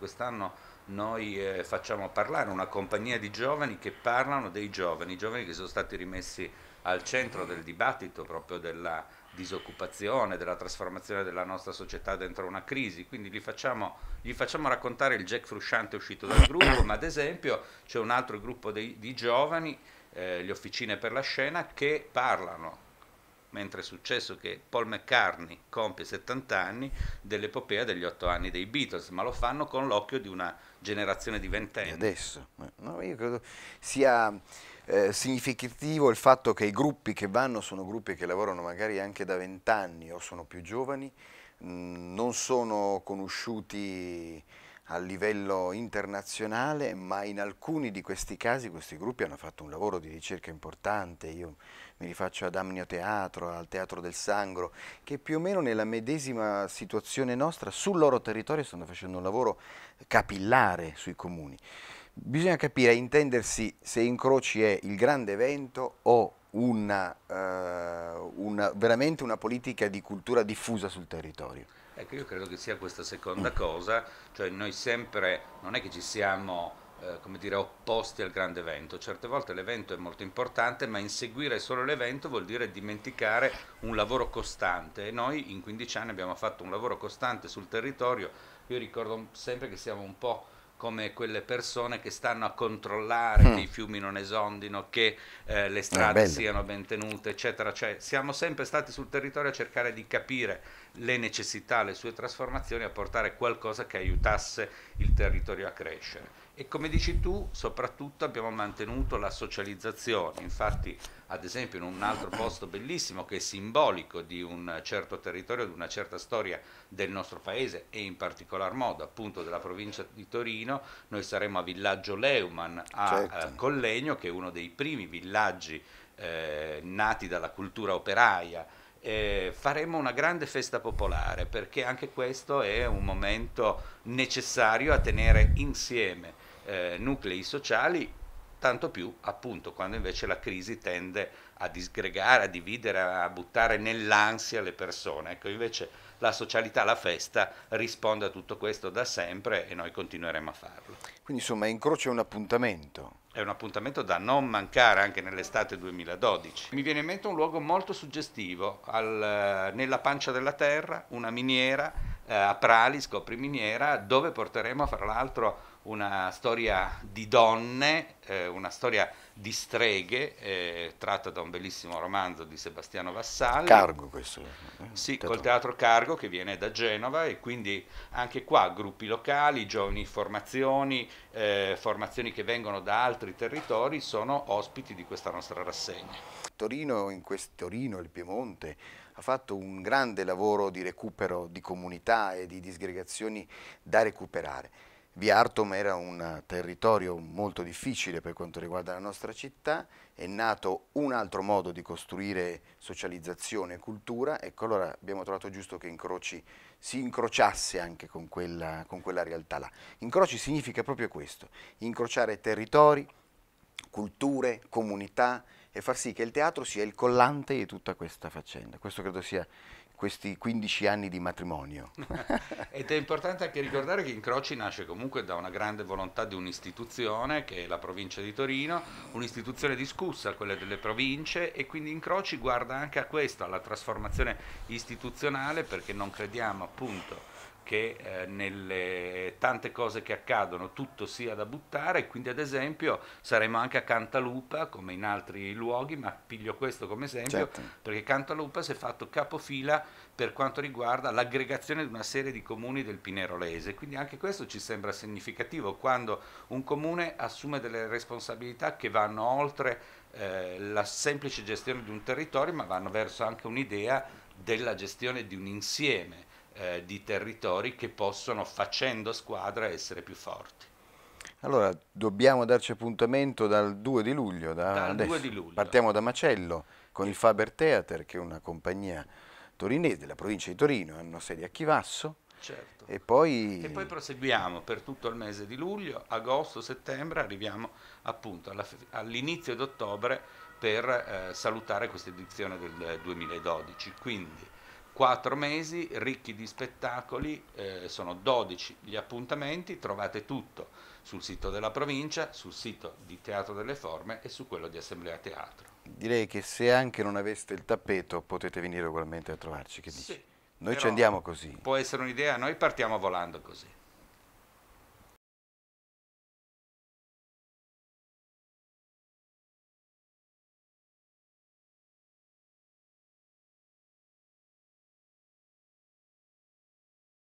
Quest'anno noi eh, facciamo parlare una compagnia di giovani che parlano dei giovani, giovani che sono stati rimessi al centro del dibattito proprio della disoccupazione, della trasformazione della nostra società dentro una crisi, quindi gli facciamo, gli facciamo raccontare il Jack Frusciante uscito dal gruppo, ma ad esempio c'è un altro gruppo dei, di giovani, eh, le Officine per la Scena, che parlano mentre è successo che Paul McCartney compie 70 anni dell'epopea degli 8 anni dei Beatles, ma lo fanno con l'occhio di una generazione di ventenni. Adesso, eh, no, io credo sia eh, significativo il fatto che i gruppi che vanno sono gruppi che lavorano magari anche da 20 anni o sono più giovani, mh, mm, non sono conosciuti a livello internazionale, ma in alcuni di questi casi questi gruppi hanno fatto un lavoro di ricerca importante. Io mi rifaccio ad Amnio Teatro, al Teatro del Sangro, che più o meno nella medesima situazione nostra sul loro territorio stanno facendo un lavoro capillare sui comuni. Bisogna capire e intendersi se incroci è il grande evento o una, eh, una, veramente una politica di cultura diffusa sul territorio. Ecco, io credo che sia questa seconda cosa, cioè noi sempre, non è che ci siamo eh, come dire, opposti al grande evento. Certe volte l'evento è molto importante, ma inseguire solo l'evento vuol dire dimenticare un lavoro costante e noi in 15 anni abbiamo fatto un lavoro costante sul territorio. Io ricordo sempre che siamo un po' come quelle persone che stanno a controllare mm. che i fiumi non esondino, che eh, le ah, strade ah, siano ben tenute, eccetera. Cioè, siamo sempre stati sul territorio a cercare di capire le necessità, le sue trasformazioni, a portare qualcosa che aiutasse il territorio a crescere. E come dici tu, soprattutto abbiamo mantenuto la socializzazione. Infatti ad esempio in un altro posto bellissimo che è simbolico di un certo territorio, di una certa storia del nostro paese e in particolar modo appunto della provincia di Torino, noi saremo a Villaggio Leuman a certo. Eh, Collegno, che è uno dei primi villaggi eh, nati dalla cultura operaia. Eh, faremo una grande festa popolare perché anche questo è un momento necessario a tenere insieme eh, nuclei sociali tanto più appunto quando invece la crisi tende a disgregare, a dividere, a buttare nell'ansia le persone. Ecco, invece la socialità, la festa risponde a tutto questo da sempre e noi continueremo a farlo. Quindi insomma Incrocio è un appuntamento. È un appuntamento da non mancare anche nell'estate 2012. Mi viene in mente un luogo molto suggestivo, al, eh, nella pancia della terra, una miniera eh, a Prali, scopri miniera, dove porteremo fra l'altro una storia di donne, eh, una storia di streghe, eh, tratta da un bellissimo romanzo di Sebastiano Vassalli. Cargo questo. Eh? Sì, teatro. col teatro Cargo che viene da Genova e quindi anche qua gruppi locali, giovani formazioni, eh, formazioni che vengono da altri territori sono ospiti di questa nostra rassegna. Torino, in quest- Torino il Piemonte, ha fatto un grande lavoro di recupero di comunità e di disgregazioni da recuperare. Viartum era un territorio molto difficile per quanto riguarda la nostra città, è nato un altro modo di costruire socializzazione e cultura, ecco allora abbiamo trovato giusto che Incroci si incrociasse anche con quella, con quella realtà là. Incroci significa proprio questo, incrociare territori, culture, comunità, e far sì che il teatro sia il collante di tutta questa faccenda. Questo credo sia questi 15 anni di matrimonio. Ed è importante anche ricordare che Incroci nasce comunque da una grande volontà di un'istituzione che è la provincia di Torino, un'istituzione discussa, quella delle province e quindi Incroci guarda anche a questo, alla trasformazione istituzionale perché non crediamo appunto che eh, nelle tante cose che accadono tutto sia da buttare, quindi ad esempio saremo anche a Cantalupa come in altri luoghi, ma piglio questo come esempio certo. perché Cantalupa si è fatto capofila per quanto riguarda l'aggregazione di una serie di comuni del Pinerolese, quindi anche questo ci sembra significativo quando un comune assume delle responsabilità che vanno oltre eh, la semplice gestione di un territorio, ma vanno verso anche un'idea della gestione di un insieme eh, di territori che possono, facendo squadra, essere più forti. Allora, dobbiamo darci appuntamento dal 2 di luglio. Da dal 2 di luglio. Partiamo da Macello con il Faber Theater, che è una compagnia torinese della provincia di Torino, hanno sede a Chivasso. Certo. E, poi... e poi... proseguiamo per tutto il mese di luglio, agosto, settembre, arriviamo appunto all'inizio d'ottobre per eh, salutare questa edizione del 2012. Eh, Quindi quattro mesi ricchi di spettacoli, eh, sono 12 gli appuntamenti, trovate tutto sul sito della provincia, sul sito di Teatro delle Forme e su quello di Assemblea Teatro. Direi che se anche non aveste il tappeto potete venire ugualmente a trovarci, che dici? Sì, Noi ci andiamo così. Può essere un'idea, noi partiamo volando così.